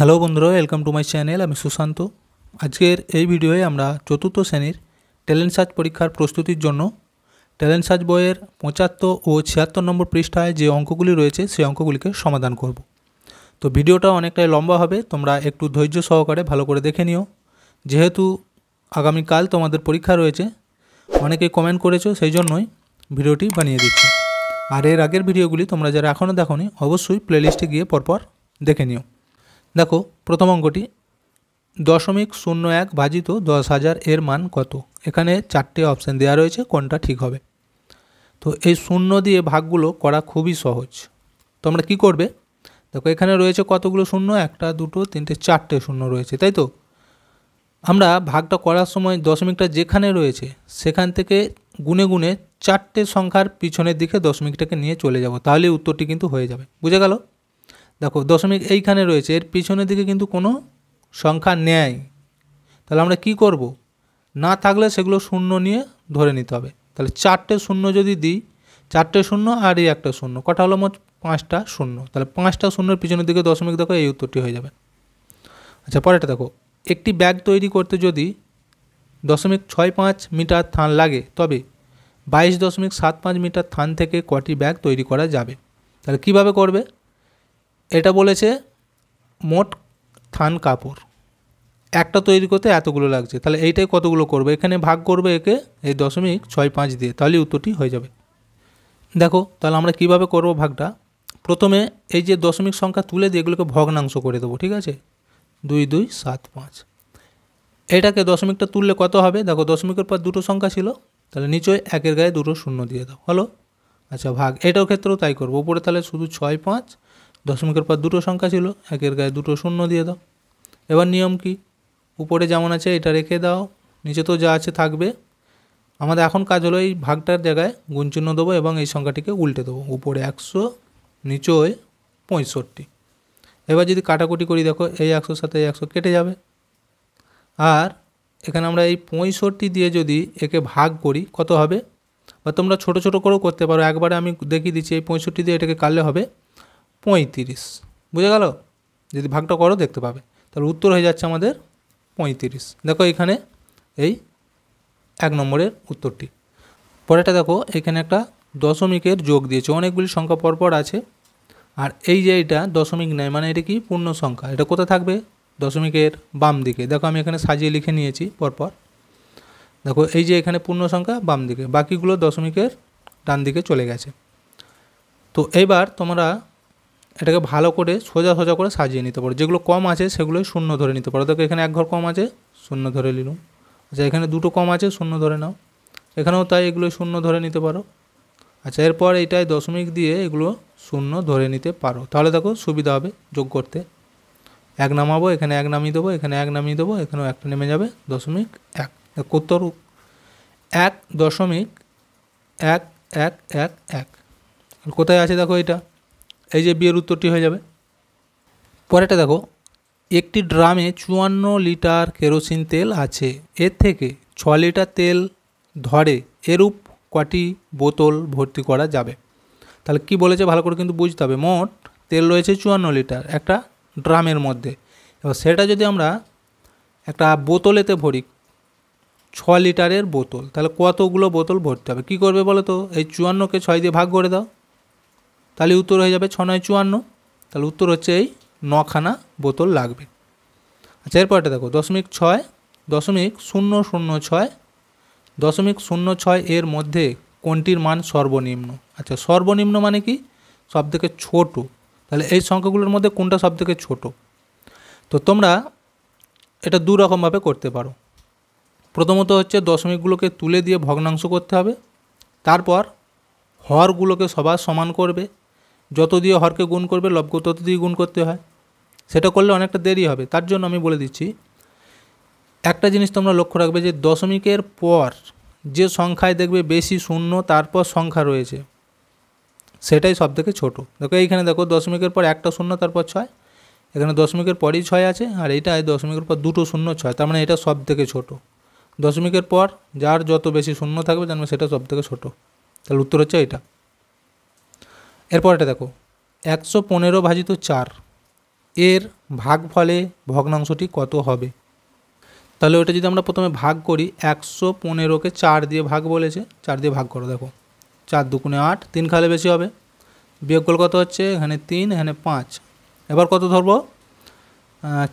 Hello বন্ধুরা welcome to my channel আমি সুশান্ত আজকের এই ভিডিওয়ে আমরা চতুর্থ শ্রেণীর ট্যালেন্ট সার্চ পরীক্ষার প্রস্তুতির জন্য ট্যালেন্ট সার্চ বইয়ের পঁচাত্তর ও ছিয়াত্তর নম্বর পৃষ্ঠায় যে অঙ্কগুলি রয়েছে সেই অঙ্কগুলিকে সমাধান করব তো ভিডিওটা অনেকটাই লম্বা হবে তোমরা একটু ধৈর্য সহকারে ভালো করে দেখে নিও যেহেতু আগামীকাল তোমাদের পরীক্ষা রয়েছে অনেকেই কমেন্ট করেছো সেই জন্যই ভিডিওটি বানিয়ে দিচ্ছি আর এর আগের ভিডিওগুলি তোমরা যারা এখনও দেখো অবশ্যই প্লেলিস্টে গিয়ে পরপর দেখে নিও দেখো প্রথম অঙ্কটি দশমিক শূন্য এক ভাজিত দশ হাজার এর মান কত এখানে চারটে অপশান দেওয়া রয়েছে কোনটা ঠিক হবে তো এই শূন্য দিয়ে ভাগগুলো করা খুবই সহজ তোমরা কি করবে দেখো এখানে রয়েছে কতগুলো শূন্য একটা দুটো তিনটে চারটে শূন্য রয়েছে তাই তো আমরা ভাগটা করার সময় দশমিকটা যেখানে রয়েছে সেখান থেকে গুনে গুনে চারটে সংখ্যার পিছনের দিকে দশমিকটাকে নিয়ে চলে যাব তাহলে উত্তরটি কিন্তু হয়ে যাবে বুঝে গেল দেখো দশমিক এইখানে রয়েছে এর পিছনের দিকে কিন্তু কোনো সংখ্যা নেয় তাহলে আমরা কি করব না থাকলে সেগুলো শূন্য নিয়ে ধরে নিতে হবে তাহলে চারটে শূন্য যদি দিই চারটে শূন্য আর এই একটা শূন্য কটা হলো মোট পাঁচটা শূন্য তাহলে পাঁচটা শূন্যের পিছনের দিকে দশমিক দেখো এই উত্তরটি হয়ে যাবে আচ্ছা পরেরটা দেখো একটি ব্যাগ তৈরি করতে যদি দশমিক ছয় পাঁচ মিটার থান লাগে তবে বাইশ দশমিক সাত পাঁচ মিটার থান থেকে কটি ব্যাগ তৈরি করা যাবে তাহলে কিভাবে করবে এটা বলেছে মোট থান কাপড় একটা তৈরি করতে এতগুলো লাগছে তাহলে এইটাই কতগুলো করবে এখানে ভাগ করবে একে এই দশমিক ছয় পাঁচ দিয়ে তাহলে উত্তরটি হয়ে যাবে দেখো তাহলে আমরা কিভাবে করব ভাগটা প্রথমে এই যে দশমিক সংখ্যা তুলে দিয়ে এগুলোকে ভগ্নাংশ করে দেবো ঠিক আছে দুই দুই সাত পাঁচ এটাকে দশমিকটা তুললে কত হবে দেখো দশমিকের পর দুটো সংখ্যা ছিল তাহলে নিচয় একের গায়ে দুটো শূন্য দিয়ে দাও হলো আচ্ছা ভাগ এটার ক্ষেত্রেও তাই করবো উপরে তাহলে শুধু ছয় পাঁচ দশমিকের পর দুটো সংখ্যা ছিল একের গায়ে দুটো শূন্য দিয়ে দাও এবার নিয়ম কি উপরে যেমন আছে এটা রেখে দাও নিচে তো যা আছে থাকবে আমাদের এখন কাজ হলো এই ভাগটার জায়গায় গুণচিহ্ন দেবো এবং এই সংখ্যাটিকে উল্টে দেবো উপরে একশো নিচয় পঁয়ষট্টি এবার যদি কাটাকুটি করি দেখো এই একশোর সাথে এই একশো কেটে যাবে আর এখানে আমরা এই পঁয়ষট্টি দিয়ে যদি একে ভাগ করি কত হবে বা তোমরা ছোট ছোট করেও করতে পারো একবারে আমি দেখিয়ে দিচ্ছি এই পঁয়ষট্টি দিয়ে এটাকে কাটলে হবে পঁয়ত্রিশ বুঝে গেল যদি ভাগটা করো দেখতে পাবে তাহলে উত্তর হয়ে যাচ্ছে আমাদের পঁয়ত্রিশ দেখো এখানে এই এক নম্বরের উত্তরটি পরেরটা দেখো এখানে একটা দশমিকের যোগ দিয়েছে অনেকগুলি সংখ্যা পরপর আছে আর এই যে এটা দশমিক নেয় মানে এটা কি পূর্ণ সংখ্যা এটা কোথায় থাকবে দশমিকের বাম দিকে দেখো আমি এখানে সাজিয়ে লিখে নিয়েছি পরপর দেখো এই যে এখানে পূর্ণ সংখ্যা বাম দিকে বাকিগুলো দশমিকের ডান দিকে চলে গেছে তো এইবার তোমরা এটাকে ভালো করে সোজা সোজা করে সাজিয়ে নিতে পারো যেগুলো কম আছে সেগুলোই শূন্য ধরে নিতে পারো দেখো এখানে এক ঘর কম আছে শূন্য ধরে নিলাম আচ্ছা এখানে দুটো কম আছে শূন্য ধরে নাও এখানেও তাই এগুলো শূন্য ধরে নিতে পারো আচ্ছা এরপর এইটাই দশমিক দিয়ে এগুলো শূন্য ধরে নিতে পারো তাহলে দেখো সুবিধা হবে যোগ করতে এক নামাবো এখানে এক নামিয়ে দেবো এখানে এক নামিয়ে দেবো এখানেও একটা নেমে যাবে দশমিক এক কত্তর এক দশমিক এক এক এক এক কোথায় আছে দেখো এটা এই যে বিয়ের উত্তরটি হয়ে যাবে পরেটা দেখো একটি ড্রামে চুয়ান্ন লিটার কেরোসিন তেল আছে এর থেকে ছ লিটার তেল ধরে এরূপ কটি বোতল ভর্তি করা যাবে তাহলে কি বলেছে ভালো করে কিন্তু বুঝতে হবে মোট তেল রয়েছে চুয়ান্ন লিটার একটা ড্রামের মধ্যে এবার সেটা যদি আমরা একটা বোতলেতে ভরি ছ লিটারের বোতল তাহলে কতগুলো বোতল ভরতে হবে কী করবে বলো তো এই চুয়ান্নকে ছয় দিয়ে ভাগ করে দাও তাহলে উত্তর হয়ে যাবে ছ নয় চুয়ান্ন তাহলে উত্তর হচ্ছে এই নখানা বোতল লাগবে আচ্ছা এরপরটা দেখো দশমিক ছয় দশমিক শূন্য শূন্য ছয় দশমিক শূন্য ছয় এর মধ্যে কোনটির মান সর্বনিম্ন আচ্ছা সর্বনিম্ন মানে কি সবথেকে ছোট তাহলে এই সংখ্যাগুলোর মধ্যে কোনটা সবথেকে ছোট তো তোমরা এটা দু রকমভাবে করতে পারো প্রথমত হচ্ছে দশমিকগুলোকে তুলে দিয়ে ভগ্নাংশ করতে হবে তারপর হরগুলোকে সবার সমান করবে যত দিয়ে হরকে গুণ করবে লবকে তত দিয়ে গুণ করতে হয় সেটা করলে অনেকটা দেরি হবে তার জন্য আমি বলে দিচ্ছি একটা জিনিস তোমরা লক্ষ্য রাখবে যে দশমিকের পর যে সংখ্যায় দেখবে বেশি শূন্য তারপর সংখ্যা রয়েছে সেটাই সব থেকে ছোটো দেখো এইখানে দেখো দশমিকের পর একটা শূন্য তারপর ছয় এখানে দশমিকের পরই ছয় আছে আর এইটা দশমিকের পর দুটো শূন্য ছয় তার মানে এটা সব থেকে ছোটো দশমিকের পর যার যত বেশি শূন্য থাকবে জানবে সেটা সব থেকে ছোটো তাহলে উত্তর হচ্ছে এটা এটা দেখো একশো পনেরো ভাজিত চার এর ভাগ ফলে ভগ্নাংশটি কত হবে তাহলে ওটা যদি আমরা প্রথমে ভাগ করি একশো পনেরোকে চার দিয়ে ভাগ বলেছে চার দিয়ে ভাগ করো দেখো চার দুকুনে আট তিন খালে বেশি হবে বিয়োগফল কত হচ্ছে এখানে তিন এখানে পাঁচ এবার কত ধরবো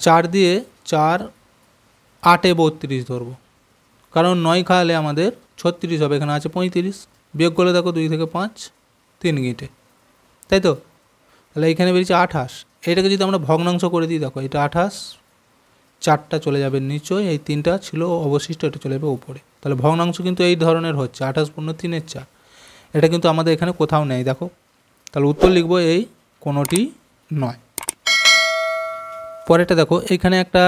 চার দিয়ে চার আটে বত্রিশ ধরবো কারণ নয় খালে আমাদের ছত্রিশ হবে এখানে আছে পঁয়ত্রিশ বিয়োগ করলে দেখো দুই থেকে পাঁচ তিন গিটে তাই তো তাহলে এখানে বেরিয়েছে আঠাশ এটাকে যদি আমরা ভগ্নাংশ করে দিই দেখো এটা আঠাশ চারটা চলে যাবে নিচয় এই তিনটা ছিল অবশিষ্ট এটা চলে যাবে উপরে তাহলে ভগ্নাংশ কিন্তু এই ধরনের হচ্ছে আঠাশ পূর্ণ তিনের চার এটা কিন্তু আমাদের এখানে কোথাও নেই দেখো তাহলে উত্তর লিখব এই কোনোটি নয় পরেরটা দেখো এখানে একটা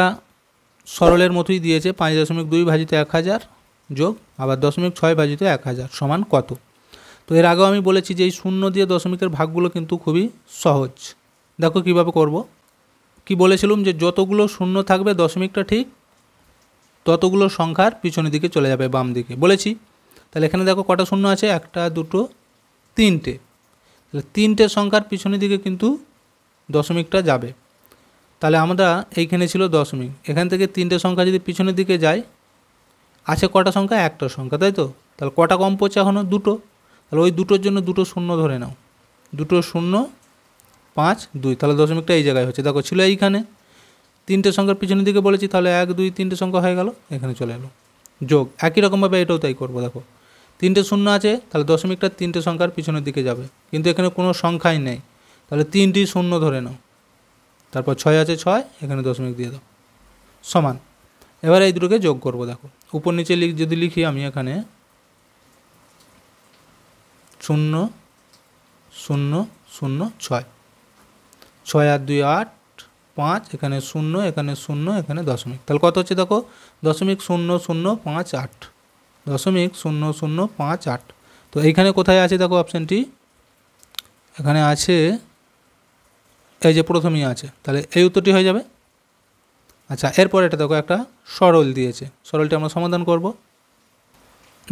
সরলের মতোই দিয়েছে পাঁচ দশমিক দুই ভাজিতে এক হাজার যোগ আবার দশমিক ছয় ভাজিতে এক হাজার সমান কত তো এর আগেও আমি বলেছি যে এই শূন্য দিয়ে দশমিকের ভাগগুলো কিন্তু খুবই সহজ দেখো কিভাবে করব। কি বলেছিলাম যে যতগুলো শূন্য থাকবে দশমিকটা ঠিক ততগুলো সংখ্যার পিছনের দিকে চলে যাবে বাম দিকে বলেছি তাহলে এখানে দেখো কটা শূন্য আছে একটা দুটো তিনটে তাহলে তিনটে সংখ্যার পিছনের দিকে কিন্তু দশমিকটা যাবে তাহলে আমরা এইখানে ছিল দশমিক এখান থেকে তিনটে সংখ্যা যদি পিছনের দিকে যায় আছে কটা সংখ্যা একটা সংখ্যা তাই তো তাহলে কটা কম পড়ছে এখনও দুটো তাহলে ওই দুটোর জন্য দুটো শূন্য ধরে নাও দুটো শূন্য পাঁচ দুই তাহলে দশমিকটা এই জায়গায় হচ্ছে দেখো ছিল এইখানে তিনটে সংখ্যার পিছনের দিকে বলেছি তাহলে এক দুই তিনটে সংখ্যা হয়ে গেল এখানে চলে এলো যোগ একই রকমভাবে এটাও তাই করবো দেখো তিনটে শূন্য আছে তাহলে দশমিকটা তিনটে সংখ্যার পিছনের দিকে যাবে কিন্তু এখানে কোনো সংখ্যাই নেই তাহলে তিনটি শূন্য ধরে নাও তারপর ছয় আছে ছয় এখানে দশমিক দিয়ে দাও সমান এবার এই দুটোকে যোগ করবো দেখো উপর নিচে লিখ যদি লিখি আমি এখানে শূন্য শূন্য শূন্য ছয় ছয় আর দুই আট পাঁচ এখানে শূন্য এখানে শূন্য এখানে দশমিক তাহলে কত হচ্ছে দেখো দশমিক শূন্য শূন্য পাঁচ আট দশমিক শূন্য শূন্য পাঁচ আট তো এইখানে কোথায় আছে দেখো অপশানটি এখানে আছে এই যে প্রথমেই আছে তাহলে এই উত্তরটি হয়ে যাবে আচ্ছা এরপর এটা দেখো একটা সরল দিয়েছে সরলটি আমরা সমাধান করব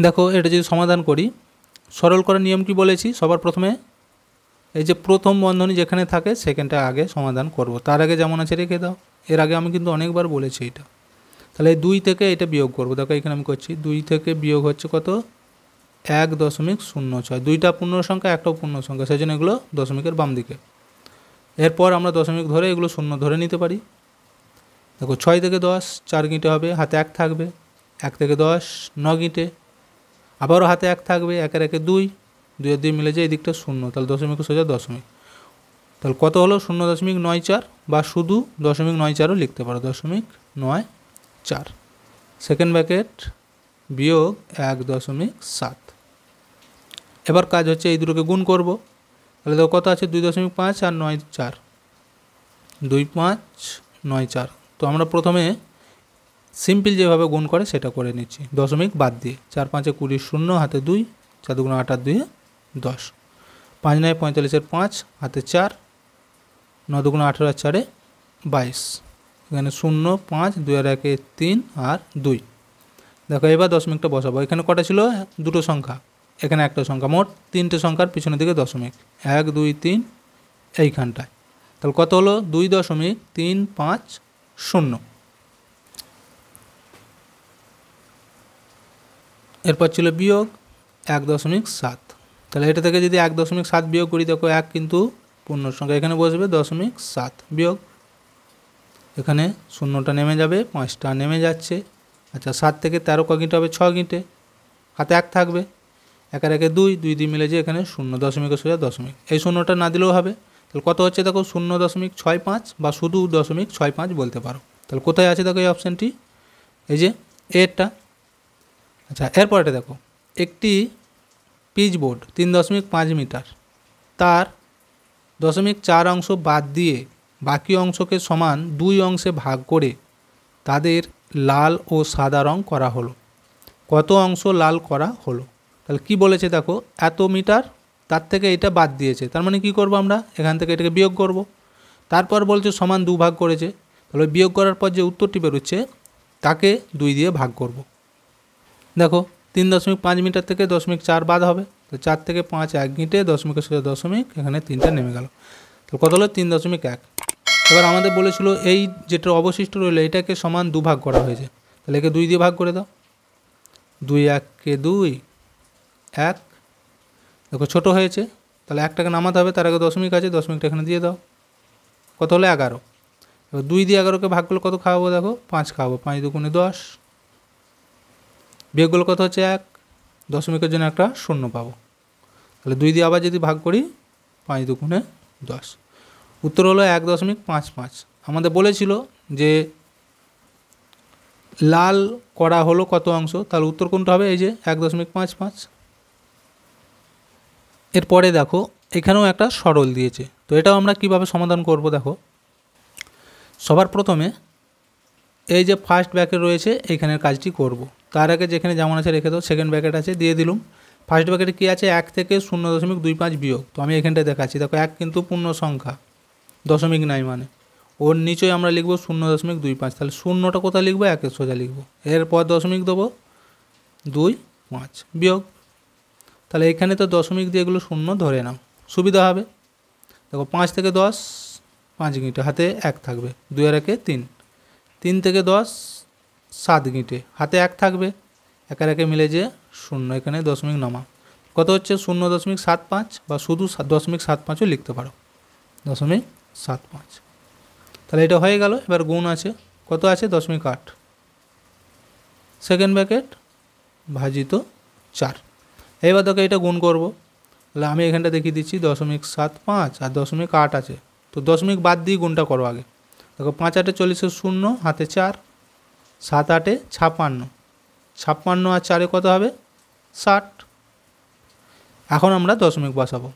দেখো এটা যদি সমাধান করি সরল করার নিয়ম কি বলেছি সবার প্রথমে এই যে প্রথম বন্ধনী যেখানে থাকে সেখানটা আগে সমাধান করব তার আগে যেমন আছে রেখে দাও এর আগে আমি কিন্তু অনেকবার বলেছি এটা তাহলে দুই থেকে এটা বিয়োগ করব দেখো এখানে আমি করছি দুই থেকে বিয়োগ হচ্ছে কত এক দশমিক শূন্য ছয় দুইটা পূর্ণ সংখ্যা একটাও পূর্ণ সংখ্যা সেই জন্য এগুলো দশমিকের বাম দিকে এরপর আমরা দশমিক ধরে এগুলো শূন্য ধরে নিতে পারি দেখো ছয় থেকে দশ চার গিঁটে হবে হাতে এক থাকবে এক থেকে দশ ন গিঁটে আবারও হাতে এক থাকবে একের একে দুই দুইয়ের দুই মিলে যায় এই দিকটা শূন্য তাহলে দশমিক সোজা দশমিক তাহলে কত হলো শূন্য দশমিক নয় চার বা শুধু দশমিক নয় চারও লিখতে পারো দশমিক নয় চার সেকেন্ড ব্যাকেট বিয়োগ এক দশমিক সাত এবার কাজ হচ্ছে এই দুটোকে গুণ করব তাহলে দেখো কত আছে দুই দশমিক পাঁচ আর নয় চার দুই পাঁচ নয় চার তো আমরা প্রথমে সিম্পল যেভাবে গুণ করে সেটা করে নিচ্ছি দশমিক বাদ দিয়ে চার পাঁচে কুড়ি শূন্য হাতে দুই চার আট আটার দুই দশ পাঁচ নয় পঁয়তাল্লিশের পাঁচ হাতে চার ন দুগুণো আঠেরো আর চারে বাইশ এখানে শূন্য পাঁচ দুই আর একে তিন আর দুই দেখো এবার দশমিকটা বসাবো এখানে কটা ছিল দুটো সংখ্যা এখানে একটা সংখ্যা মোট তিনটে সংখ্যার পিছনের দিকে দশমিক এক দুই তিন এইখানটায় তাহলে কত হলো দুই দশমিক তিন পাঁচ শূন্য এরপর ছিল বিয়োগ এক দশমিক সাত তাহলে এটা থেকে যদি এক দশমিক সাত বিয়োগ করি দেখো এক কিন্তু পূর্ণ সংখ্যা এখানে বসবে দশমিক সাত বিয়োগ এখানে শূন্যটা নেমে যাবে পাঁচটা নেমে যাচ্ছে আচ্ছা সাত থেকে তেরো কগিটে হবে ছ গিটে হাতে এক থাকবে একের একে দুই দুই দুই মিলে যে এখানে শূন্য দশমিকের সোজা দশমিক এই শূন্যটা না দিলেও হবে তাহলে কত হচ্ছে দেখো শূন্য দশমিক ছয় পাঁচ বা শুধু দশমিক ছয় পাঁচ বলতে পারো তাহলে কোথায় আছে দেখো এই অপশানটি এই যে এরটা আচ্ছা এটা দেখো একটি পিচ বোর্ড তিন দশমিক পাঁচ মিটার তার দশমিক চার অংশ বাদ দিয়ে বাকি অংশকে সমান দুই অংশে ভাগ করে তাদের লাল ও সাদা রং করা হলো কত অংশ লাল করা হলো তাহলে কি বলেছে দেখো এত মিটার তার থেকে এটা বাদ দিয়েছে তার মানে কি করব আমরা এখান থেকে এটাকে বিয়োগ করব তারপর বলছে সমান দুভাগ করেছে তাহলে বিয়োগ করার পর যে উত্তরটি বেরোচ্ছে তাকে দুই দিয়ে ভাগ করবো দেখো তিন দশমিক পাঁচ মিটার থেকে দশমিক চার বাদ হবে তো চার থেকে পাঁচ এক মিটে দশমিকের সাথে দশমিক এখানে তিনটা নেমে গেল তো কত হলো তিন দশমিক এক এবার আমাদের বলেছিল এই যেটা অবশিষ্ট রইল এটাকে সমান দুভাগ করা হয়েছে তাহলে একে দুই দিয়ে ভাগ করে দাও দুই এককে দুই এক দেখো ছোটো হয়েছে তাহলে একটাকে নামাতে হবে তার আগে দশমিক আছে দশমিকটা এখানে দিয়ে দাও কত হলো এগারো এবার দুই দিয়ে এগারোকে ভাগ করলে কত খাওয়াবো দেখো পাঁচ খাওয়াবো পাঁচ দুগুণে দশ বিয়োগগুলো কত হচ্ছে এক দশমিকের জন্য একটা শূন্য পাবো তাহলে দুই দিয়ে আবার যদি ভাগ করি পাঁচ দুগুণে দশ উত্তর হলো এক দশমিক পাঁচ পাঁচ আমাদের বলেছিল যে লাল করা হলো কত অংশ তাহলে উত্তর কোনটা হবে এই যে এক দশমিক পাঁচ পাঁচ এরপরে দেখো এখানেও একটা সরল দিয়েছে তো এটাও আমরা কিভাবে সমাধান করব দেখো সবার প্রথমে এই যে ফার্স্ট ব্যাকে রয়েছে এইখানের কাজটি করব তার আগে যেখানে যেমন আছে রেখে দাও সেকেন্ড ব্যাকেট আছে দিয়ে দিলুম ফার্স্ট ব্যাকেটে কী আছে এক থেকে শূন্য দশমিক দুই পাঁচ বিয়োগ তো আমি এখানটায় দেখাচ্ছি দেখো এক কিন্তু পূর্ণ সংখ্যা দশমিক নাই মানে ওর নিচেই আমরা লিখবো শূন্য দশমিক দুই পাঁচ তাহলে শূন্যটা কোথায় লিখবো একের সোজা লিখবো এরপর দশমিক দেবো দুই পাঁচ বিয়োগ তাহলে এখানে তো দশমিক দিয়ে এগুলো শূন্য ধরে নাও সুবিধা হবে দেখো পাঁচ থেকে দশ পাঁচ গিটে হাতে এক থাকবে দুই আর একে তিন তিন থেকে দশ সাত গিঁটে হাতে এক থাকবে একের একে মিলে যে শূন্য এখানে দশমিক নামা কত হচ্ছে শূন্য দশমিক সাত পাঁচ বা শুধু দশমিক সাত পাঁচও লিখতে পারো দশমিক সাত পাঁচ তাহলে এটা হয়ে গেল এবার গুণ আছে কত আছে দশমিক আট সেকেন্ড ব্যাকেট ভাজিত চার এবার তোকে এটা গুণ করব তাহলে আমি এখানটা দেখিয়ে দিচ্ছি দশমিক সাত পাঁচ আর দশমিক আট আছে তো দশমিক বাদ দিয়ে গুণটা করো আগে দেখো পাঁচ আটে চল্লিশে শূন্য হাতে চার সাত আটে ছাপ্পান্ন ছাপ্পান্ন আর চারে কত হবে ষাট এখন আমরা দশমিক বসাবো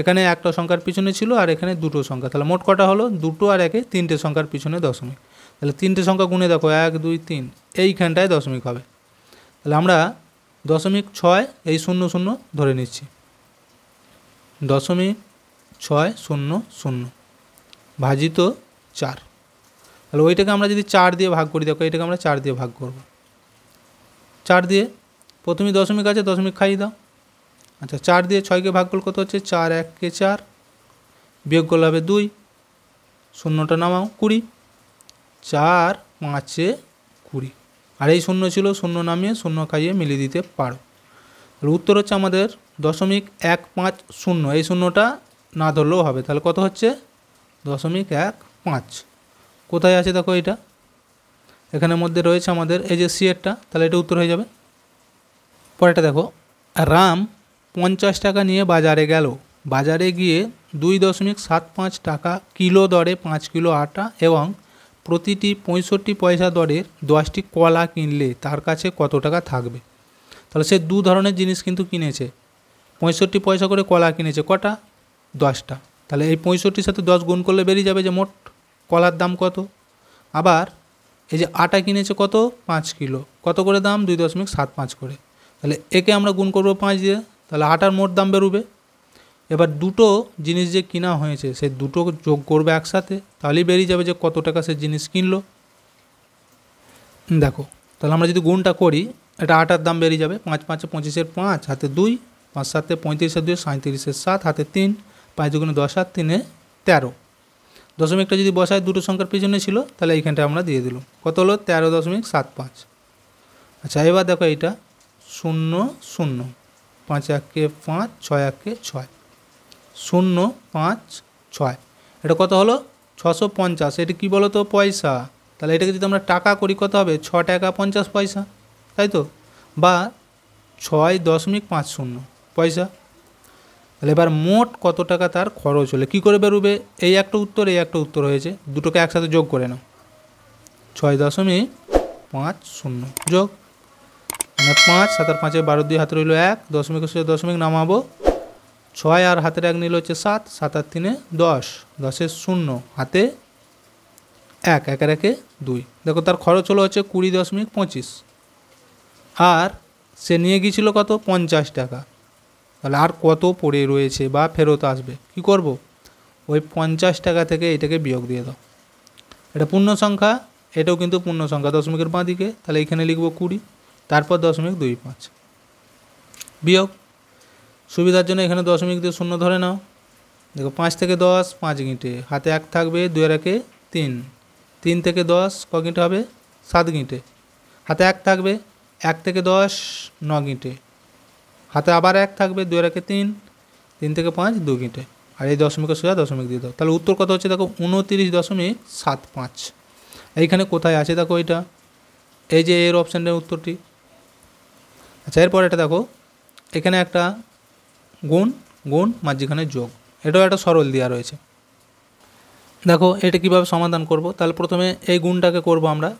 এখানে একটা সংখ্যার পিছনে ছিল আর এখানে দুটো সংখ্যা তাহলে মোট কটা হলো দুটো আর একে তিনটে সংখ্যার পিছনে দশমিক তাহলে তিনটে সংখ্যা গুনে দেখো এক দুই তিন এইখানটায় দশমিক হবে তাহলে আমরা দশমিক ছয় এই শূন্য শূন্য ধরে নিচ্ছি দশমিক ছয় শূন্য শূন্য ভাজিত চার তাহলে ওইটাকে আমরা যদি চার দিয়ে ভাগ করি দেখো এটাকে আমরা চার দিয়ে ভাগ করব চার দিয়ে প্রথমে দশমিক আছে দশমিক খাইয়ে দাও আচ্ছা চার দিয়ে ছয়কে ভাগ করলে কত হচ্ছে চার এককে চার বিয়োগ করলে হবে দুই শূন্যটা নামাও কুড়ি চার পাঁচে কুড়ি আর এই শূন্য ছিল শূন্য নামিয়ে শূন্য খাইয়ে মিলিয়ে দিতে পারো তাহলে উত্তর হচ্ছে আমাদের দশমিক এক পাঁচ শূন্য এই শূন্যটা না ধরলেও হবে তাহলে কত হচ্ছে দশমিক এক পাঁচ কোথায় আছে দেখো এটা এখানের মধ্যে রয়েছে আমাদের এই যে সিয়েরটা তাহলে এটা উত্তর হয়ে যাবে পরেটা দেখো রাম পঞ্চাশ টাকা নিয়ে বাজারে গেল বাজারে গিয়ে দুই দশমিক সাত পাঁচ টাকা কিলো দরে পাঁচ কিলো আটা এবং প্রতিটি পঁয়ষট্টি পয়সা দরের দশটি কলা কিনলে তার কাছে কত টাকা থাকবে তাহলে সে দু ধরনের জিনিস কিন্তু কিনেছে পঁয়ষট্টি পয়সা করে কলা কিনেছে কটা দশটা তাহলে এই পঁয়ষট্টির সাথে দশ গুণ করলে বেরিয়ে যাবে যে মোট কলার দাম কত আবার এই যে আটা কিনেছে কত পাঁচ কিলো কত করে দাম দুই দশমিক সাত পাঁচ করে তাহলে একে আমরা গুণ করবো পাঁচ দিয়ে তাহলে আটার মোট দাম বেরোবে এবার দুটো জিনিস যে কিনা হয়েছে সে দুটো যোগ করবে একসাথে তাহলেই বেরিয়ে যাবে যে কত টাকা সে জিনিস কিনলো দেখো তাহলে আমরা যদি গুণটা করি এটা আটার দাম বেরিয়ে যাবে পাঁচ পাঁচে পঁচিশের পাঁচ হাতে দুই পাঁচ সাতে পঁয়ত্রিশের দুই সাঁত্রিশের সাত হাতে তিন পাঁচ দুগুণে দশ সাত তিনে তেরো দশমিকটা যদি বসায় দুটো সংখ্যার পিছনে ছিল তাহলে এইখানটা আমরা দিয়ে দিল কত হলো তেরো দশমিক সাত পাঁচ আচ্ছা এবার দেখো এইটা শূন্য শূন্য পাঁচ একে পাঁচ ছয় একে ছয় শূন্য পাঁচ ছয় এটা কত হলো ছশো পঞ্চাশ এটা কী বলো তো পয়সা তাহলে এটাকে যদি আমরা টাকা করি কত হবে ছ টাকা পঞ্চাশ পয়সা তাই তো বা ছয় দশমিক পাঁচ শূন্য পয়সা তাহলে এবার মোট কত টাকা তার খরচ হলে কী করে বেরোবে এই একটা উত্তর এই একটা উত্তর হয়েছে দুটোকে একসাথে যোগ করে নাও ছয় দশমিক পাঁচ শূন্য যোগ মানে পাঁচ সাত আর পাঁচে বারো দুই হাতে রইল এক দশমিক দশমিক নামাবো ছয় আর হাতের এক নিল হচ্ছে সাত সাত আর তিনে দশ দশের শূন্য হাতে এক একের একে দুই দেখো তার খরচ হলো হচ্ছে কুড়ি দশমিক পঁচিশ আর সে নিয়ে গিয়েছিল কত পঞ্চাশ টাকা তাহলে আর কত পড়ে রয়েছে বা ফেরত আসবে কি করব ওই পঞ্চাশ টাকা থেকে এটাকে বিয়োগ দিয়ে দাও এটা পূর্ণ সংখ্যা এটাও কিন্তু পূর্ণ সংখ্যা দশমিকের বাঁ দিকে তাহলে এখানে লিখবো কুড়ি তারপর দশমিক দুই পাঁচ বিয়োগ সুবিধার জন্য এখানে দশমিক দিয়ে শূন্য ধরে নাও দেখো পাঁচ থেকে দশ পাঁচ গিঁটে হাতে এক থাকবে দুয়ের একে তিন তিন থেকে দশ ক গিঁটে হবে সাত গিঁটে হাতে এক থাকবে এক থেকে দশ ন গিঁটে হাতে আবার এক থাকবে দুই একে তিন তিন থেকে পাঁচ দু গিটে আর এই দশমিকের সোজা দশমিক দিয়ে দাও তাহলে উত্তর কত হচ্ছে দেখো উনতিরিশ দশমিক সাত পাঁচ এইখানে কোথায় আছে দেখো এটা এই যে এর অপশানের উত্তরটি আচ্ছা এরপর এটা দেখো এখানে একটা গুণ গুণ মাঝখানে যোগ এটাও একটা সরল দেওয়া রয়েছে দেখো এটা কিভাবে সমাধান করব তাহলে প্রথমে এই গুণটাকে করব আমরা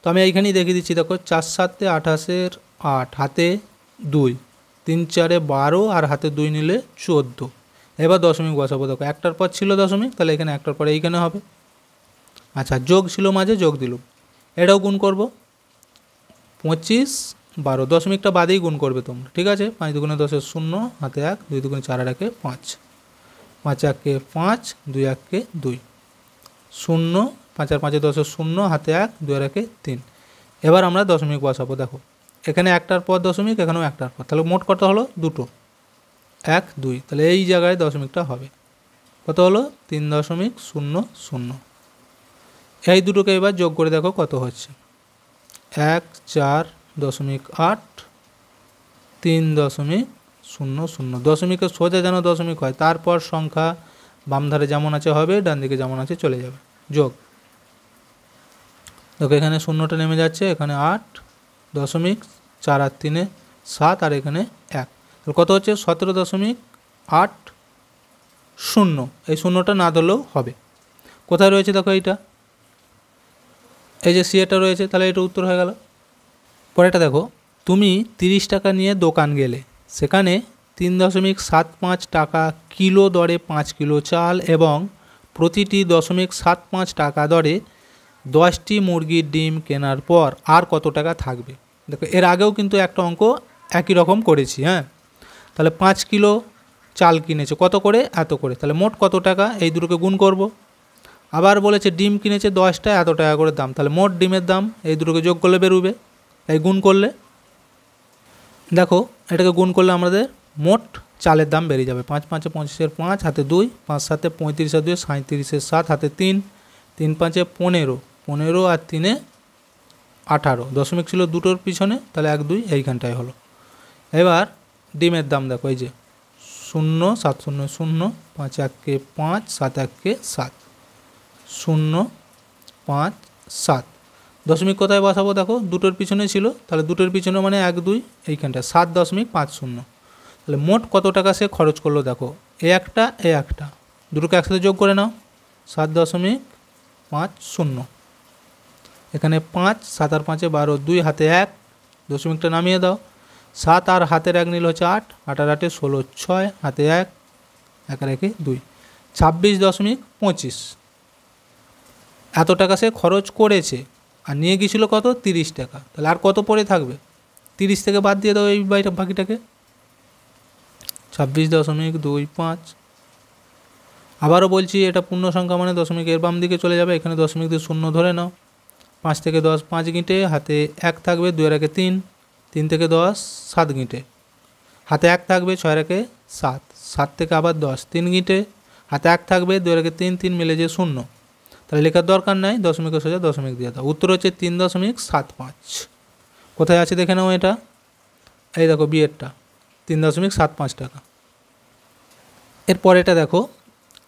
তো আমি এইখানেই দেখে দিচ্ছি দেখো চার সাতে আঠাশের আট হাতে দুই তিন চারে বারো আর হাতে দুই নিলে চোদ্দো এবার দশমিক বসাবো দেখো একটার পর ছিল দশমিক তাহলে এখানে একটার পর এইখানে হবে আচ্ছা যোগ ছিল মাঝে যোগ দিলুম এটাও গুণ করব পঁচিশ বারো দশমিকটা বাদেই গুণ করবে তোমরা ঠিক আছে পাঁচ দুগুণে দশের শূন্য হাতে এক দুই দুগুণে চার আর একে পাঁচ পাঁচ এককে পাঁচ দুই এককে দুই শূন্য পাঁচ আর পাঁচে দশের শূন্য হাতে এক দুই আর একে তিন এবার আমরা দশমিক বসাবো দেখো এখানে একটার পর দশমিক এখানেও একটার পর তাহলে মোট কত হলো দুটো এক দুই তাহলে এই জায়গায় দশমিকটা হবে কত হলো তিন দশমিক শূন্য শূন্য এই দুটোকে এবার যোগ করে দেখো কত হচ্ছে এক চার দশমিক আট তিন দশমিক শূন্য শূন্য দশমিকের সোজা যেন দশমিক হয় তারপর সংখ্যা বাম ধারে যেমন আছে হবে ডান দিকে যেমন আছে চলে যাবে যোগ দেখো এখানে শূন্যটা নেমে যাচ্ছে এখানে আট দশমিক চার আর তিনে সাত আর এখানে এক কত হচ্ছে সতেরো দশমিক আট শূন্য এই শূন্যটা না ধরলেও হবে কোথায় রয়েছে দেখো এইটা এই যে সিএটা রয়েছে তাহলে এটা উত্তর হয়ে গেল পরেটা দেখো তুমি তিরিশ টাকা নিয়ে দোকান গেলে সেখানে তিন দশমিক সাত পাঁচ টাকা কিলো দরে পাঁচ কিলো চাল এবং প্রতিটি দশমিক সাত পাঁচ টাকা দরে দশটি মুরগির ডিম কেনার পর আর কত টাকা থাকবে দেখো এর আগেও কিন্তু একটা অঙ্ক একই রকম করেছি হ্যাঁ তাহলে পাঁচ কিলো চাল কিনেছে কত করে এত করে তাহলে মোট কত টাকা এই দুটোকে গুণ করব। আবার বলেছে ডিম কিনেছে দশটা এত টাকা করে দাম তাহলে মোট ডিমের দাম এই দুটোকে যোগ করলে বেরোবে তাই গুণ করলে দেখো এটাকে গুণ করলে আমাদের মোট চালের দাম বেড়ে যাবে পাঁচ পাঁচে পঁচিশের পাঁচ হাতে দুই পাঁচ সাতে পঁয়ত্রিশ হাতে দুই সাঁত্রিশের সাত হাতে তিন তিন পাঁচে পনেরো পনেরো আর তিনে আঠারো দশমিক ছিল দুটোর পিছনে তাহলে এক দুই এইখানটায় হলো এবার ডিমের দাম দেখো এই যে শূন্য সাত শূন্য শূন্য পাঁচ এককে পাঁচ সাত এককে সাত শূন্য পাঁচ সাত দশমিক কোথায় বসাবো দেখো দুটোর পিছনে ছিল তাহলে দুটোর পিছনে মানে এক দুই এইখানটা সাত দশমিক পাঁচ শূন্য তাহলে মোট কত টাকা সে খরচ করলো দেখো এ একটা এ একটা দুটোকে একসাথে যোগ করে নাও সাত দশমিক পাঁচ শূন্য এখানে পাঁচ সাত আর পাঁচে বারো দুই হাতে এক দশমিকটা নামিয়ে দাও সাত আর হাতের এক নিল হচ্ছে আট আট আর আটে ষোলো ছয় হাতে এক এক আর একে দুই ছাব্বিশ দশমিক পঁচিশ এত টাকা সে খরচ করেছে আর নিয়ে গিয়েছিল কত তিরিশ টাকা তাহলে আর কত পরে থাকবে তিরিশ থেকে বাদ দিয়ে দাও এই বাড়িটা বাকিটাকে ছাব্বিশ দশমিক দুই পাঁচ আবারও বলছি এটা পূর্ণ সংখ্যা মানে দশমিক এর বাম দিকে চলে যাবে এখানে দশমিক দিয়ে শূন্য ধরে নাও পাঁচ থেকে দশ পাঁচ গিঁটে হাতে এক থাকবে দুই রাখে তিন তিন থেকে দশ সাত গিঁটে হাতে এক থাকবে ছয় রাখে সাত সাত থেকে আবার দশ তিন গিঁটে হাতে এক থাকবে দুই রাখে তিন তিন মিলে যে শূন্য তাহলে লেখার দরকার নাই দশমিকের সোজা দশমিক দিয়ে দাও উত্তর হচ্ছে তিন দশমিক সাত পাঁচ কোথায় আছে দেখে নাও এটা এই দেখো বিয়েরটা তিন দশমিক সাত পাঁচ টাকা এরপর এটা দেখো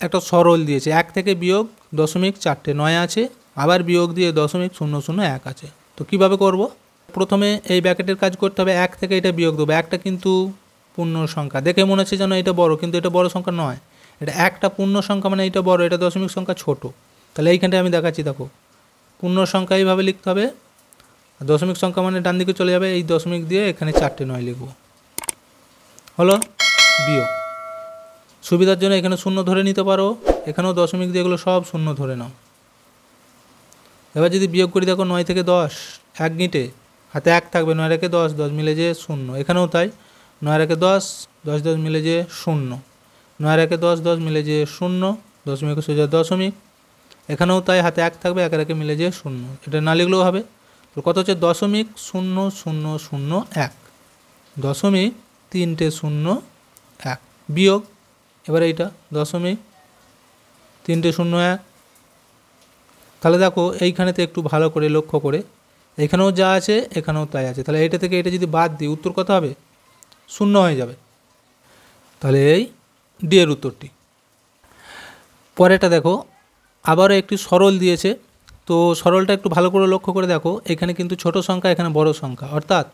একটা সরল দিয়েছে এক থেকে বিয়োগ দশমিক চারটে নয় আছে আবার বিয়োগ দিয়ে দশমিক শূন্য শূন্য এক আছে তো কিভাবে করব প্রথমে এই ব্যাকেটের কাজ করতে হবে এক থেকে এটা বিয়োগ দেবো একটা কিন্তু পূর্ণ সংখ্যা দেখে মনে হচ্ছে যেন এটা বড় কিন্তু এটা বড় সংখ্যা নয় এটা একটা পূর্ণ সংখ্যা মানে এটা বড় এটা দশমিক সংখ্যা ছোট তাহলে এইখানটা আমি দেখাচ্ছি দেখো পূর্ণ সংখ্যা এইভাবে লিখতে হবে দশমিক সংখ্যা মানে ডান দিকে চলে যাবে এই দশমিক দিয়ে এখানে চারটে নয় লিখব হলো বিয়োগ সুবিধার জন্য এখানে শূন্য ধরে নিতে পারো এখানেও দশমিক দিয়ে এগুলো সব শূন্য ধরে নাও এবার যদি বিয়োগ করি দেখো নয় থেকে দশ এক গিঁটে হাতে এক থাকবে নয় রেখে দশ দশ মিলে যে শূন্য এখানেও তাই নয় রেখে দশ দশ দশ মিলে যে শূন্য নয় রেখে দশ দশ মিলে যে শূন্য দশমিক সোজা দশমিক এখানেও তাই হাতে এক থাকবে এক রেখে মিলে যে শূন্য এটা না লিখলেও হবে তো কত হচ্ছে দশমিক শূন্য শূন্য শূন্য এক দশমিক তিনটে শূন্য এক বিয়োগ এবার এইটা দশমিক তিনটে শূন্য এক তাহলে দেখো এইখানেতে একটু ভালো করে লক্ষ্য করে এখানেও যা আছে এখানেও তাই আছে তাহলে এটা থেকে এটা যদি বাদ দিই উত্তর কত হবে শূন্য হয়ে যাবে তাহলে এই ডি এর উত্তরটি পরেটা দেখো আবারও একটি সরল দিয়েছে তো সরলটা একটু ভালো করে লক্ষ্য করে দেখো এখানে কিন্তু ছোট সংখ্যা এখানে বড় সংখ্যা অর্থাৎ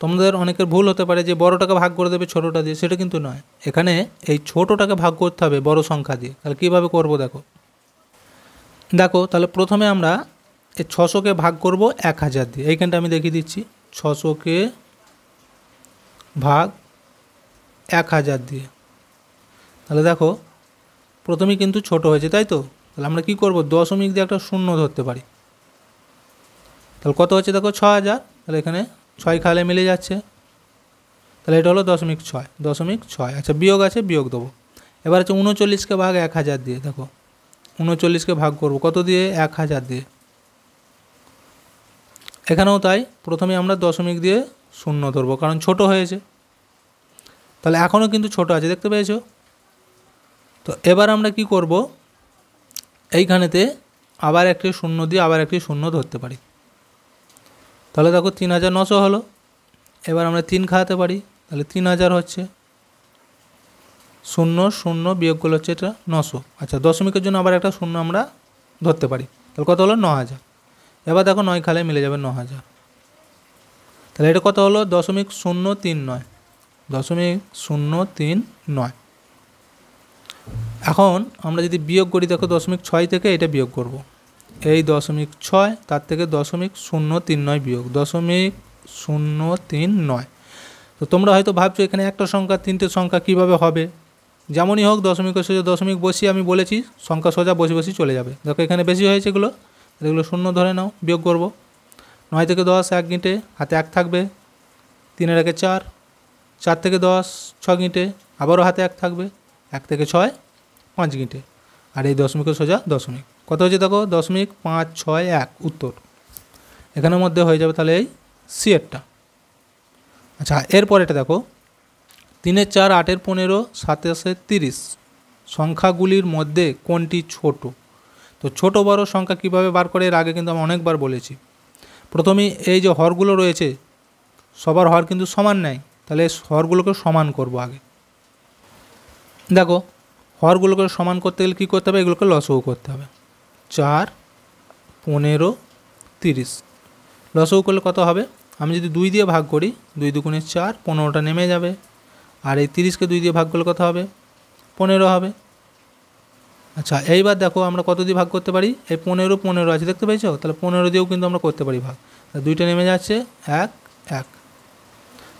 তোমাদের অনেকের ভুল হতে পারে যে বড়টাকে ভাগ করে দেবে ছোটোটা দিয়ে সেটা কিন্তু নয় এখানে এই ছোটোটাকে ভাগ করতে হবে বড় সংখ্যা দিয়ে তাহলে কীভাবে করবো দেখো দেখো তাহলে প্রথমে আমরা এই ছশোকে ভাগ করব এক হাজার দিয়ে এইখানটা আমি দেখিয়ে দিচ্ছি ছশোকে ভাগ এক হাজার দিয়ে তাহলে দেখো প্রথমে কিন্তু ছোট হয়েছে তাই তো তাহলে আমরা কী করবো দশমিক দিয়ে একটা শূন্য ধরতে পারি তাহলে কত হচ্ছে দেখো ছ হাজার তাহলে এখানে ছয় খালে মিলে যাচ্ছে তাহলে এটা হলো দশমিক ছয় দশমিক ছয় আচ্ছা বিয়োগ আছে বিয়োগ দেবো এবার হচ্ছে উনচল্লিশকে ভাগ এক হাজার দিয়ে দেখো উনচল্লিশকে ভাগ করব কত দিয়ে এক হাজার দিয়ে এখানেও তাই প্রথমে আমরা দশমিক দিয়ে শূন্য ধরবো কারণ ছোট হয়েছে তাহলে এখনও কিন্তু ছোট আছে দেখতে পেয়েছো তো এবার আমরা কি করব এইখানেতে আবার একটি শূন্য দিয়ে আবার একটি শূন্য ধরতে পারি তাহলে দেখো তিন হাজার নশো হলো এবার আমরা তিন খাওয়াতে পারি তাহলে তিন হাজার হচ্ছে শূন্য শূন্য বিয়োগ করলে হচ্ছে এটা নশো আচ্ছা দশমিকের জন্য আবার একটা শূন্য আমরা ধরতে পারি তাহলে কত হলো ন হাজার এবার দেখো নয় খালে মিলে যাবে ন হাজার তাহলে এটা কত হলো দশমিক শূন্য তিন নয় দশমিক শূন্য তিন নয় এখন আমরা যদি বিয়োগ করি দেখো দশমিক ছয় থেকে এটা বিয়োগ করব। এই দশমিক ছয় তার থেকে দশমিক শূন্য তিন নয় বিয়োগ দশমিক শূন্য তিন নয় তো তোমরা হয়তো ভাবছো এখানে একটা সংখ্যা তিনটে সংখ্যা কিভাবে হবে যেমনই হোক দশমিক সোজা দশমিক বসি আমি বলেছি সংখ্যা সোজা বসে বসে চলে যাবে দেখো এখানে বেশি হয়েছে এগুলো এগুলো শূন্য ধরে নাও বিয়োগ করব নয় থেকে দশ এক গিঁটে হাতে এক থাকবে তিনের একে চার চার থেকে দশ ছ গিঁটে আবারও হাতে এক থাকবে এক থেকে ছয় পাঁচ গিঁটে আর এই দশমিকের সোজা দশমিক কত হয়েছে দেখো দশমিক পাঁচ ছয় এক উত্তর এখানের মধ্যে হয়ে যাবে তাহলে এই সিয়েরটা আচ্ছা এরপর এটা দেখো তিনের চার আটের পনেরো সাতাশে তিরিশ সংখ্যাগুলির মধ্যে কোনটি ছোট তো ছোট বড় সংখ্যা কিভাবে বার করে এর আগে কিন্তু আমি অনেকবার বলেছি প্রথমে এই যে হরগুলো রয়েছে সবার হর কিন্তু সমান নাই তাহলে হরগুলোকে সমান করব আগে দেখো হরগুলোকে সমান করতে গেলে কী করতে হবে এগুলোকে লসও করতে হবে চার পনেরো তিরিশ লসও করলে কত হবে আমি যদি দুই দিয়ে ভাগ করি দুই দুগুণে চার পনেরোটা নেমে যাবে আর এই তিরিশকে দুই দিয়ে ভাগ করলে কত হবে পনেরো হবে আচ্ছা এইবার দেখো আমরা কত দিয়ে ভাগ করতে পারি এই পনেরো পনেরো আছে দেখতে পেয়েছো তাহলে পনেরো দিয়েও কিন্তু আমরা করতে পারি ভাগ দুইটা নেমে যাচ্ছে এক এক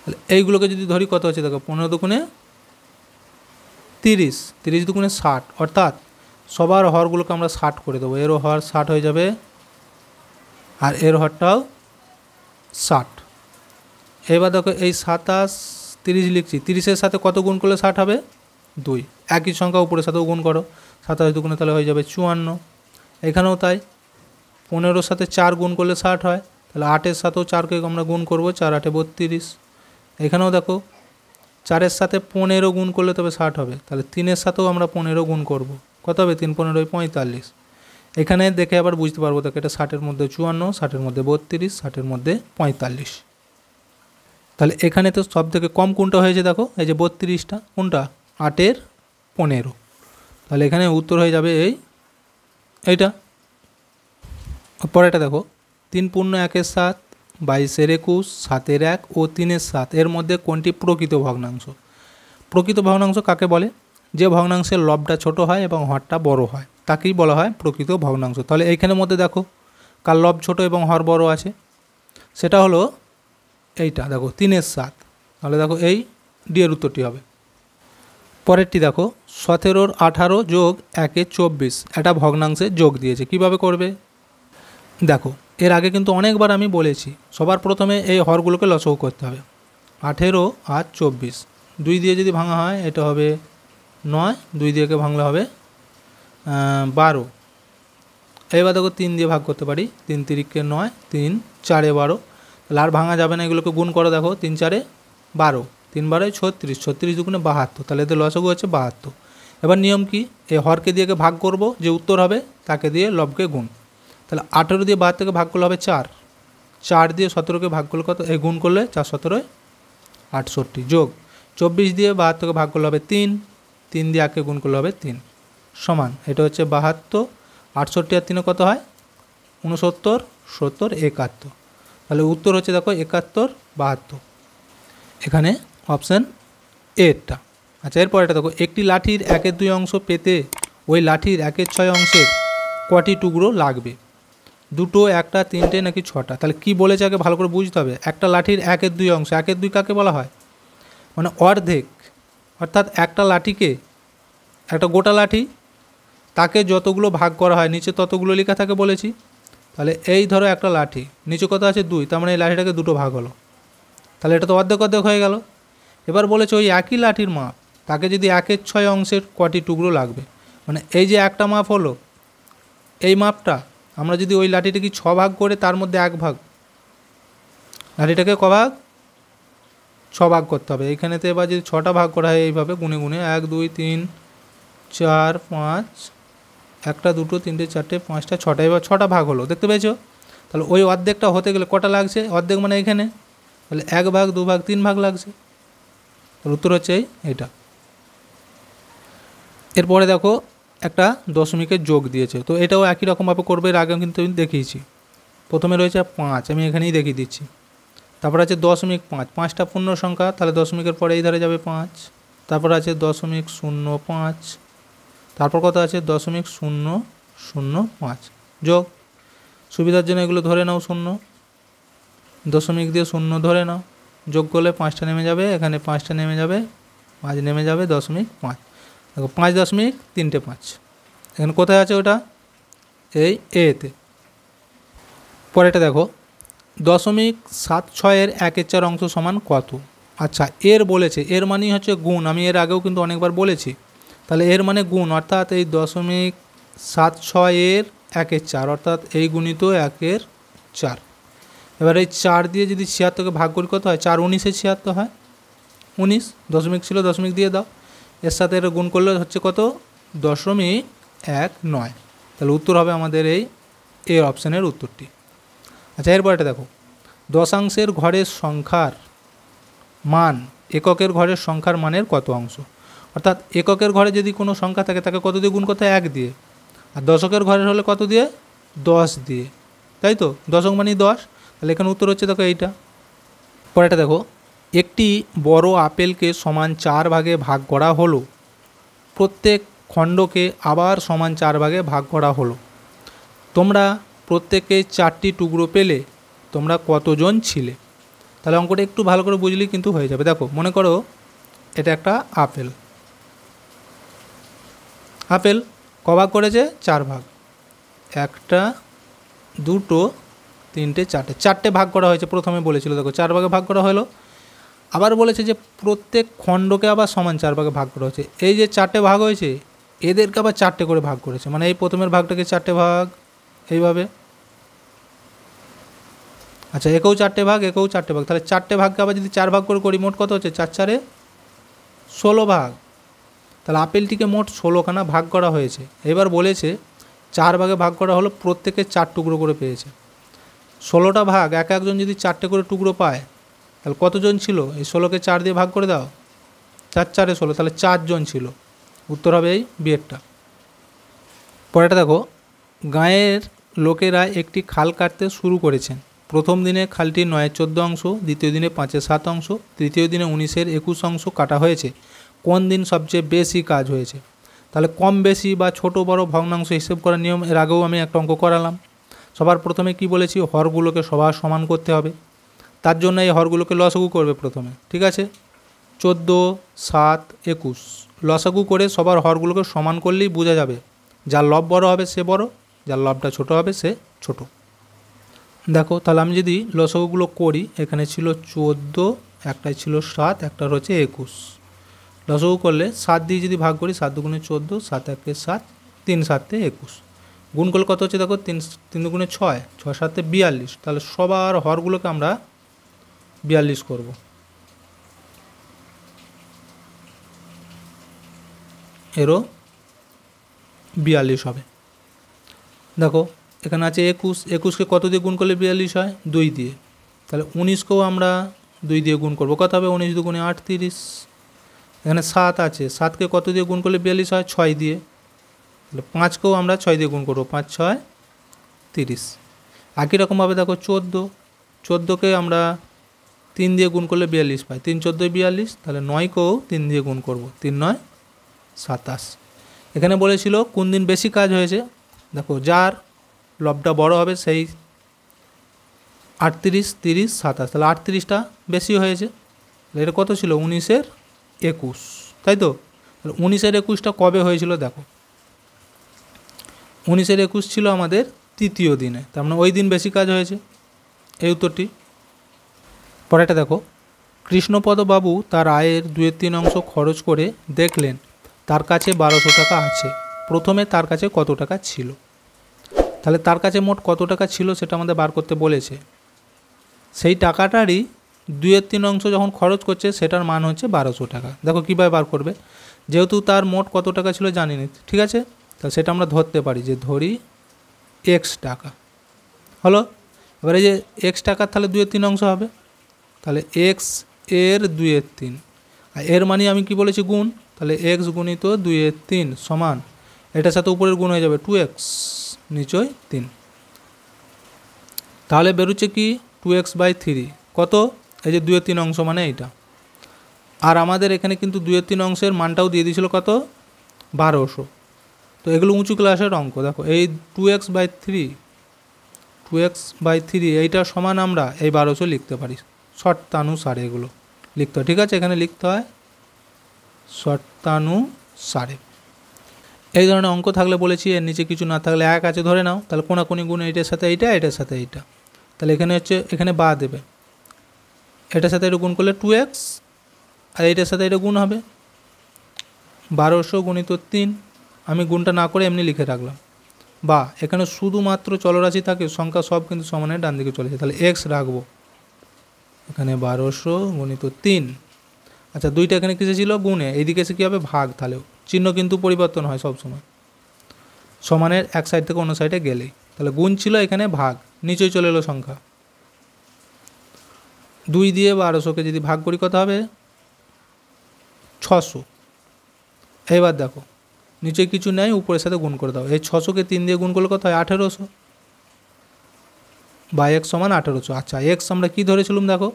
তাহলে এইগুলোকে যদি ধরি কত হচ্ছে দেখো পনেরো দুকুনে তিরিশ তিরিশ দুকুনে ষাট অর্থাৎ সবার হরগুলোকে আমরা ষাট করে দেবো এরও হর ষাট হয়ে যাবে আর এর হরটাও ষাট এবার দেখো এই সাতাশ তিরিশ লিখছি তিরিশের সাথে কত গুণ করলে ষাট হবে দুই একই সংখ্যা উপরের সাথেও গুণ করো সাতাশ দুগুণে তাহলে হয়ে যাবে চুয়ান্ন এখানেও তাই পনেরোর সাথে চার গুণ করলে ষাট হয় তাহলে আটের সাথেও চারকে আমরা গুণ করবো চার আটে বত্রিশ এখানেও দেখো চারের সাথে পনেরো গুণ করলে তবে ষাট হবে তাহলে তিনের সাথেও আমরা পনেরো গুণ করব কত হবে তিন পনেরোই পঁয়তাল্লিশ এখানে দেখে আবার বুঝতে পারবো তাকে এটা ষাটের মধ্যে চুয়ান্ন ষাটের মধ্যে বত্রিশ ষাটের মধ্যে পঁয়তাল্লিশ তাহলে এখানে তো সব থেকে কম কোনটা হয়েছে দেখো এই যে বত্রিশটা কোনটা আটের পনেরো তাহলে এখানে উত্তর হয়ে যাবে এই এইটা পরেটা দেখো তিন পূর্ণ একের সাত বাইশের একুশ সাতের এক ও তিনের সাত এর মধ্যে কোনটি প্রকৃত ভগ্নাংশ প্রকৃত ভগ্নাংশ কাকে বলে যে ভগ্নাংশের লবটা ছোট হয় এবং হরটা বড় হয় তাকেই বলা হয় প্রকৃত ভগ্নাংশ তাহলে এইখানের মধ্যে দেখো কার লব ছোট এবং হর বড় আছে সেটা হলো এইটা দেখো তিনের সাত তাহলে দেখো এই ডিয়ের উত্তরটি হবে পরেরটি দেখো সতেরোর আঠারো যোগ একে চব্বিশ এটা ভগ্নাংশে যোগ দিয়েছে কিভাবে করবে দেখো এর আগে কিন্তু অনেকবার আমি বলেছি সবার প্রথমে এই হরগুলোকে লসও করতে হবে আঠেরো আর চব্বিশ দুই দিয়ে যদি ভাঙা হয় এটা হবে নয় দুই দিয়েকে ভাঙলে হবে বারো এবার দেখো তিন দিয়ে ভাগ করতে পারি তিন তিরিককে নয় তিন চারে বারো লার ভাঙা যাবে না এগুলোকে গুণ করে দেখো তিন চারে বারো তিন বারোয় ছত্রিশ ছত্রিশ দুগুণে বাহাত্তর তাহলে এদের লসগু হচ্ছে বাহাত্তর এবার নিয়ম কি এই হরকে দিয়ে ভাগ করব যে উত্তর হবে তাকে দিয়ে লবকে গুণ তাহলে আঠেরো দিয়ে বাহাত্তরকে ভাগ করলে হবে চার চার দিয়ে সতেরোকে ভাগ করলে কত এই গুণ করলে চার সতেরোয় আটষট্টি যোগ চব্বিশ দিয়ে বাহাত্তরকে ভাগ করলে হবে তিন তিন দিয়ে আটকে গুণ করলে হবে তিন সমান এটা হচ্ছে বাহাত্তর আটষট্টি আর তিনে কত হয় ঊনসত্তর সত্তর একাত্তর তাহলে উত্তর হচ্ছে দেখো একাত্তর বাহাত্তর এখানে অপশান এরটা আচ্ছা এরপর এটা দেখো একটি লাঠির একের দুই অংশ পেতে ওই লাঠির একের ছয় অংশের কটি টুকরো লাগবে দুটো একটা তিনটে নাকি ছটা তাহলে কি বলেছে আগে ভালো করে বুঝতে হবে একটা লাঠির একের দুই অংশ একের দুই কাকে বলা হয় মানে অর্ধেক অর্থাৎ একটা লাঠিকে একটা গোটা লাঠি তাকে যতগুলো ভাগ করা হয় নিচে ততগুলো লেখা থাকে বলেছি তাহলে এই ধরো একটা লাঠি নিচু কথা আছে দুই তার মানে এই লাঠিটাকে দুটো ভাগ হলো তাহলে এটা তো অর্ধেক অর্ধেক হয়ে গেল এবার বলেছে ওই একই লাঠির মাপ তাকে যদি একের ছয় অংশের কটি টুকরো লাগবে মানে এই যে একটা মাপ হলো এই মাপটা আমরা যদি ওই লাঠিটাকে ছ ভাগ করে তার মধ্যে এক ভাগ লাঠিটাকে ক ভাগ ছ ভাগ করতে হবে এখানেতে এবার যদি ছটা ভাগ করা হয় এইভাবে গুনে গুনে এক দুই তিন চার পাঁচ একটা দুটো তিনটে চারটে পাঁচটা ছটা এবার ছটা ভাগ হলো দেখতে পেয়েছো তাহলে ওই অর্ধেকটা হতে গেলে কটা লাগছে অর্ধেক মানে এখানে তাহলে এক ভাগ দু ভাগ তিন ভাগ লাগছে তাহলে উত্তর হচ্ছে এই এটা এরপরে দেখো একটা দশমিকের যোগ দিয়েছে তো এটাও একই রকমভাবে করবে এর আগে কিন্তু আমি দেখিয়েছি প্রথমে রয়েছে পাঁচ আমি এখানেই দেখিয়ে দিচ্ছি তারপর আছে দশমিক পাঁচ পাঁচটা পূর্ণ সংখ্যা তাহলে দশমিকের পরে এই ধারে যাবে পাঁচ তারপর আছে দশমিক শূন্য পাঁচ তারপর কত আছে দশমিক শূন্য শূন্য পাঁচ যোগ সুবিধার জন্য এগুলো ধরে নাও শূন্য দশমিক দিয়ে শূন্য ধরে নাও যোগ করলে পাঁচটা নেমে যাবে এখানে পাঁচটা নেমে যাবে পাঁচ নেমে যাবে দশমিক পাঁচ দেখো পাঁচ দশমিক তিনটে পাঁচ এখানে কোথায় আছে ওটা এই এতে পরেটা দেখো দশমিক সাত ছয়ের একের চার অংশ সমান কত আচ্ছা এর বলেছে এর মানেই হচ্ছে গুণ আমি এর আগেও কিন্তু অনেকবার বলেছি তাহলে এর মানে গুণ অর্থাৎ এই দশমিক সাত ছয়ের একের চার অর্থাৎ এই গুণিত একের চার এবার এই চার দিয়ে যদি ছিয়াত্তরকে ভাগ করি কত হয় চার উনিশে ছিয়াত্তর হয় উনিশ দশমিক ছিল দশমিক দিয়ে দাও এর সাথে এটা গুণ করলে হচ্ছে কত দশমিক এক নয় তাহলে উত্তর হবে আমাদের এই এ অপশানের উত্তরটি আচ্ছা এরপরটা দেখো দশাংশের ঘরের সংখ্যার মান এককের ঘরের সংখ্যার মানের কত অংশ অর্থাৎ এককের ঘরে যদি কোনো সংখ্যা থাকে তাকে কত দিয়ে গুণ করতে হয় এক দিয়ে আর দশকের ঘরে হলে কত দিয়ে দশ দিয়ে তাই তো দশক মানে দশ তাহলে এখানে উত্তর হচ্ছে দেখো এইটা পরেটা দেখো একটি বড় আপেলকে সমান চার ভাগে ভাগ করা হলো প্রত্যেক খণ্ডকে আবার সমান চার ভাগে ভাগ করা হলো তোমরা প্রত্যেকে চারটি টুকরো পেলে তোমরা কতজন ছিলে তাহলে অঙ্কটা একটু ভালো করে বুঝলেই কিন্তু হয়ে যাবে দেখো মনে করো এটা একটা আপেল আপেল কভাগ করেছে চার ভাগ একটা দুটো তিনটে চারটে চারটে ভাগ করা হয়েছে প্রথমে বলেছিল দেখো চার ভাগে ভাগ করা হলো আবার বলেছে যে প্রত্যেক খণ্ডকে আবার সমান চার ভাগে ভাগ করা হয়েছে এই যে চারটে ভাগ হয়েছে এদেরকে আবার চারটে করে ভাগ করেছে মানে এই প্রথমের ভাগটাকে চারটে ভাগ এইভাবে আচ্ছা একেও চারটে ভাগ একেও চারটে ভাগ তাহলে চারটে ভাগকে আবার যদি চার ভাগ করে করি মোট কত হচ্ছে চার চারে ষোলো ভাগ তাহলে আপেলটিকে মোট ষোলোখানা ভাগ করা হয়েছে এবার বলেছে চার ভাগে ভাগ করা হলো প্রত্যেকে চার টুকরো করে পেয়েছে ষোলোটা ভাগ এক একজন যদি চারটে করে টুকরো পায় তাহলে কতজন ছিল এই ষোলোকে চার দিয়ে ভাগ করে দাও চার চারে ষোলো তাহলে চারজন ছিল উত্তর হবে এই বিয়েরটা পরেটা দেখো গাঁয়ের লোকেরা একটি খাল কাটতে শুরু করেছেন প্রথম দিনে খালটি নয়ের চোদ্দো অংশ দ্বিতীয় দিনে পাঁচের সাত অংশ তৃতীয় দিনে উনিশের একুশ অংশ কাটা হয়েছে কোন দিন সবচেয়ে বেশি কাজ হয়েছে তাহলে কম বেশি বা ছোট বড় ভগ্নাংশ হিসেব করার নিয়ম এর আগেও আমি একটা অঙ্ক করালাম সবার প্রথমে কি বলেছি হরগুলোকে সবার সমান করতে হবে তার জন্য এই হরগুলোকে লসাগু করবে প্রথমে ঠিক আছে চোদ্দো সাত একুশ লসাগু করে সবার হরগুলোকে সমান করলেই বোঝা যাবে যার লব বড় হবে সে বড় যার লবটা ছোট হবে সে ছোট দেখো তাহলে আমি যদি লসাগুগুলো করি এখানে ছিল চোদ্দো একটাই ছিল সাত একটা হচ্ছে একুশ লসগু করলে সাত দিয়ে যদি ভাগ করি সাত দুগুণে চোদ্দো সাত একে সাত তিন সাতে একুশ গুণ করলে কত হচ্ছে দেখো তিন তিন দুগুণে ছয় ছয় সাতে বিয়াল্লিশ তাহলে সবার হরগুলোকে আমরা বিয়াল্লিশ করব এরও বিয়াল্লিশ হবে দেখো এখানে আছে একুশ একুশকে কত দিয়ে গুণ করলে বিয়াল্লিশ হয় দুই দিয়ে তাহলে উনিশকেও আমরা দুই দিয়ে গুণ করবো কত হবে উনিশ দুগুণে আটত্রিশ এখানে সাত আছে সাতকে কত দিয়ে গুণ করলে বিয়াল্লিশ হয় ছয় দিয়ে তাহলে পাঁচকেও আমরা ছয় দিয়ে গুণ করবো পাঁচ ছয় তিরিশ একই রকমভাবে দেখো চোদ্দো চোদ্দোকে আমরা তিন দিয়ে গুণ করলে বিয়াল্লিশ পাই তিন চোদ্দো বিয়াল্লিশ তাহলে নয়কেও তিন দিয়ে গুণ করব তিন নয় সাতাশ এখানে বলেছিল কোন দিন বেশি কাজ হয়েছে দেখো যার লবটা বড় হবে সেই আটত্রিশ তিরিশ সাতাশ তাহলে আটত্রিশটা বেশি হয়েছে এটা কত ছিল উনিশের একুশ তাই তো উনিশের একুশটা কবে হয়েছিল দেখো উনিশের একুশ ছিল আমাদের তৃতীয় দিনে তার মানে ওই দিন বেশি কাজ হয়েছে এই উত্তরটি পরেটা দেখো কৃষ্ণপদবাবু তার আয়ের দুয়ের তিন অংশ খরচ করে দেখলেন তার কাছে বারোশো টাকা আছে প্রথমে তার কাছে কত টাকা ছিল তাহলে তার কাছে মোট কত টাকা ছিল সেটা আমাদের বার করতে বলেছে সেই টাকাটারই দুয়ের তিন অংশ যখন খরচ করছে সেটার মান হচ্ছে বারোশো টাকা দেখো কীভাবে বার করবে যেহেতু তার মোট কত টাকা ছিল জানি না ঠিক আছে তা সেটা আমরা ধরতে পারি যে ধরি এক্স টাকা হলো এবারে যে এক্স টাকার তাহলে দুয়ের তিন অংশ হবে তাহলে এক্স এর দুয়ের তিন আর এর মানে আমি কি বলেছি গুণ তাহলে এক্স গুণিত দুয়ের তিন সমান এটার সাথে উপরের গুণ হয়ে যাবে টু এক্স নিচয় তিন তাহলে বেরোচ্ছে কি টু এক্স বাই থ্রি কত এই যে দুয়ের তিন অংশ মানে এইটা আর আমাদের এখানে কিন্তু দুয়ের তিন অংশের মানটাও দিয়ে দিয়েছিল কত বারোশো তো এগুলো উঁচু ক্লাসের অঙ্ক দেখো এই two x by three two x by three এইটা সমান আমরা এই বারোশো লিখতে পারি শর্তানুসারে এগুলো লিখতে হয় ঠিক আছে এখানে লিখতে হয় শর্তানুসারে এই ধরনের অঙ্ক থাকলে বলেছি এর নিচে কিছু না থাকলে এক আছে ধরে নাও তাহলে কোনাকুনি গুণ এইটার সাথে এইটা এটার সাথে এইটা তাহলে এখানে হচ্ছে এখানে বা দেবে এটার সাথে এটা গুণ করলে টু এক্স আর এইটার সাথে এটা গুণ হবে বারোশো গুণিত তিন আমি গুণটা না করে এমনি লিখে রাখলাম বা এখানে শুধুমাত্র চলরাশি থাকে সংখ্যা সব কিন্তু সমানে ডান দিকে চলে যায় তাহলে এক্স রাখবো এখানে বারোশো গুণিত তিন আচ্ছা দুইটা এখানে কিসে ছিল গুণে এইদিকে এসে কী হবে ভাগ তাহলেও চিহ্ন কিন্তু পরিবর্তন হয় সব সময় সমানের এক সাইড থেকে অন্য সাইডে গেলেই তাহলে গুণ ছিল এখানে ভাগ নিচেই চলে এলো সংখ্যা দুই দিয়ে বারোশোকে যদি ভাগ করি কত হবে ছশো এবার দেখো নিচে কিছু নেই উপরের সাথে গুণ করে দাও এই ছশোকে তিন দিয়ে গুণ করলে কত হয় আঠেরোশো বা এক্স সমান আঠেরোশো আচ্ছা এক্স আমরা কি ধরেছিলাম দেখো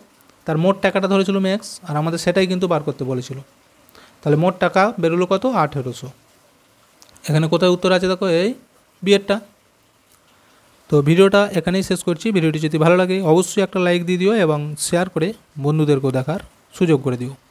তার মোট টাকাটা ধরেছিলাম এক্স আর আমাদের সেটাই কিন্তু বার করতে বলেছিল তাহলে মোট টাকা বেরোলো কত আঠেরোশো এখানে কোথায় উত্তর আছে দেখো এই বিয়েরটা তো ভিডিওটা এখানেই শেষ করছি ভিডিওটি যদি ভালো লাগে অবশ্যই একটা লাইক দিয়ে দিও এবং শেয়ার করে বন্ধুদেরকেও দেখার সুযোগ করে দিও